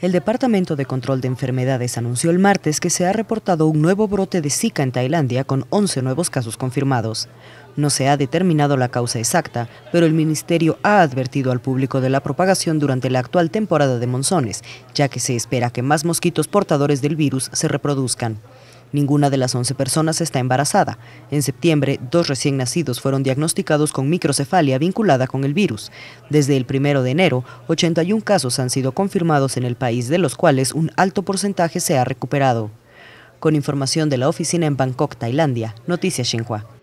El Departamento de Control de Enfermedades anunció el martes que se ha reportado un nuevo brote de Zika en Tailandia con 11 nuevos casos confirmados. No se ha determinado la causa exacta, pero el ministerio ha advertido al público de la propagación durante la actual temporada de monzones, ya que se espera que más mosquitos portadores del virus se reproduzcan. Ninguna de las 11 personas está embarazada. En septiembre, dos recién nacidos fueron diagnosticados con microcefalia vinculada con el virus. Desde el primero de enero, 81 casos han sido confirmados en el país, de los cuales un alto porcentaje se ha recuperado. Con información de la oficina en Bangkok, Tailandia, Noticias Xinhua.